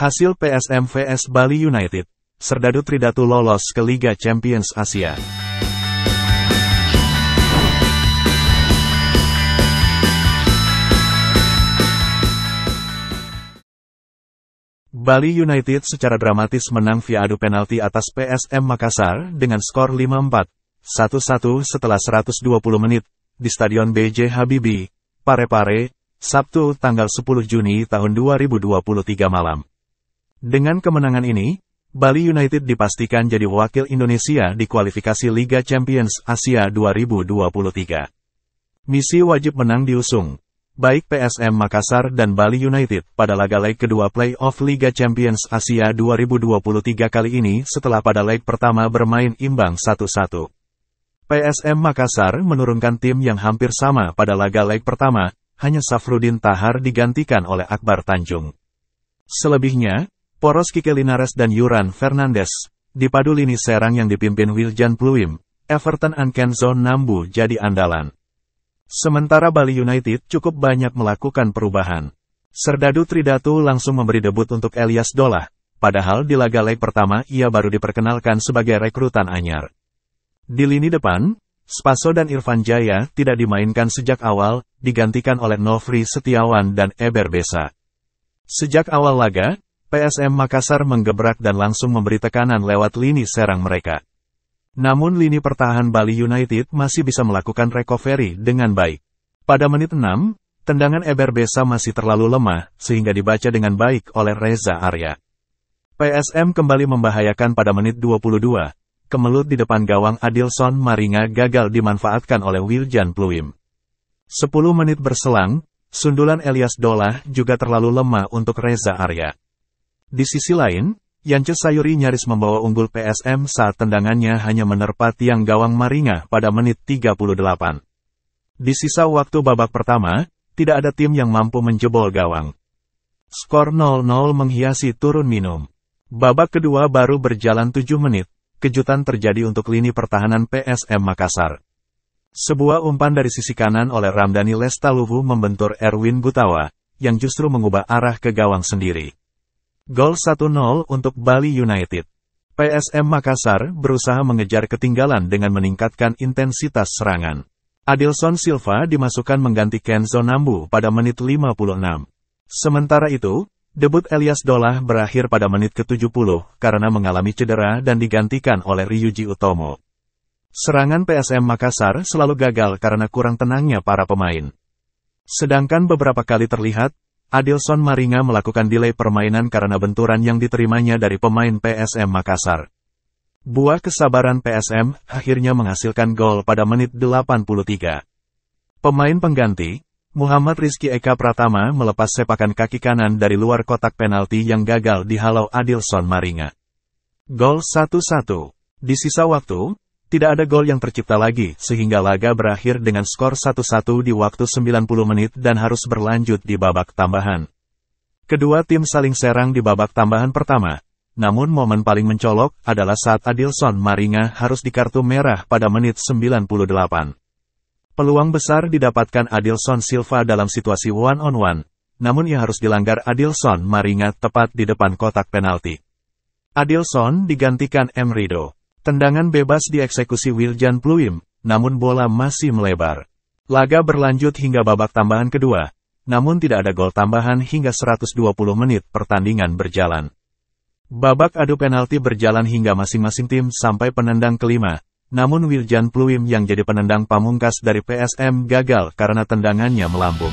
Hasil PSM vs Bali United, Serdadu Tridatu lolos ke Liga Champions Asia. Bali United secara dramatis menang via adu penalti atas PSM Makassar dengan skor 5-4, 1-1 setelah 120 menit, di Stadion BJ Habibie, Parepare, Sabtu tanggal 10 Juni tahun 2023 malam. Dengan kemenangan ini, Bali United dipastikan jadi wakil Indonesia di kualifikasi Liga Champions Asia 2023. Misi wajib menang diusung, baik PSM Makassar dan Bali United pada laga leg kedua playoff Liga Champions Asia 2023 kali ini setelah pada leg pertama bermain imbang 1-1. PSM Makassar menurunkan tim yang hampir sama pada laga leg pertama, hanya Safrudin Tahar digantikan oleh Akbar Tanjung. Selebihnya, Poros Kike Linares dan Yuran Fernandes. dipadu lini serang yang dipimpin Wiljan Pluim, Everton Ankenzo Nambu jadi andalan. Sementara Bali United cukup banyak melakukan perubahan. Serdadu Tridatu langsung memberi debut untuk Elias Dola, padahal di laga leg pertama ia baru diperkenalkan sebagai rekrutan anyar. Di lini depan, Spaso dan Irfan Jaya tidak dimainkan sejak awal, digantikan oleh Novri Setiawan dan Eber Besa. Sejak awal laga, PSM Makassar menggebrak dan langsung memberi tekanan lewat lini serang mereka. Namun lini pertahanan Bali United masih bisa melakukan recovery dengan baik. Pada menit 6, tendangan Eber Besa masih terlalu lemah, sehingga dibaca dengan baik oleh Reza Arya. PSM kembali membahayakan pada menit 22, kemelut di depan gawang Adilson Maringa gagal dimanfaatkan oleh Wiljan Pluim. 10 menit berselang, sundulan Elias Dolah juga terlalu lemah untuk Reza Arya. Di sisi lain, Yance Sayuri nyaris membawa unggul PSM saat tendangannya hanya menerpa tiang gawang Maringa pada menit 38. Di sisa waktu babak pertama, tidak ada tim yang mampu menjebol gawang. Skor 0-0 menghiasi turun minum. Babak kedua baru berjalan 7 menit, kejutan terjadi untuk lini pertahanan PSM Makassar. Sebuah umpan dari sisi kanan oleh Ramdhani Lestaluhu membentur Erwin Gutawa, yang justru mengubah arah ke gawang sendiri. Gol 1-0 untuk Bali United. PSM Makassar berusaha mengejar ketinggalan dengan meningkatkan intensitas serangan. Adilson Silva dimasukkan menggantikan Kenzo pada menit 56. Sementara itu, debut Elias Dolah berakhir pada menit ke-70 karena mengalami cedera dan digantikan oleh Ryuji Utomo. Serangan PSM Makassar selalu gagal karena kurang tenangnya para pemain. Sedangkan beberapa kali terlihat, Adelson Maringa melakukan delay permainan karena benturan yang diterimanya dari pemain PSM Makassar. Buah kesabaran PSM akhirnya menghasilkan gol pada menit 83. Pemain pengganti, Muhammad Rizky Eka Pratama melepas sepakan kaki kanan dari luar kotak penalti yang gagal dihalau Adilson Maringa. Gol 1-1. Di sisa waktu, tidak ada gol yang tercipta lagi, sehingga laga berakhir dengan skor 1-1 di waktu 90 menit dan harus berlanjut di babak tambahan. Kedua tim saling serang di babak tambahan pertama. Namun momen paling mencolok adalah saat Adilson Maringa harus di kartu merah pada menit 98. Peluang besar didapatkan Adilson Silva dalam situasi one-on-one, namun ia harus dilanggar Adilson Maringa tepat di depan kotak penalti. Adilson digantikan Emrido. Tendangan bebas dieksekusi Wiljan Pluim, namun bola masih melebar. Laga berlanjut hingga babak tambahan kedua, namun tidak ada gol tambahan hingga 120 menit pertandingan berjalan. Babak adu penalti berjalan hingga masing-masing tim sampai penendang kelima, namun Wiljan Pluim yang jadi penendang pamungkas dari PSM gagal karena tendangannya melambung.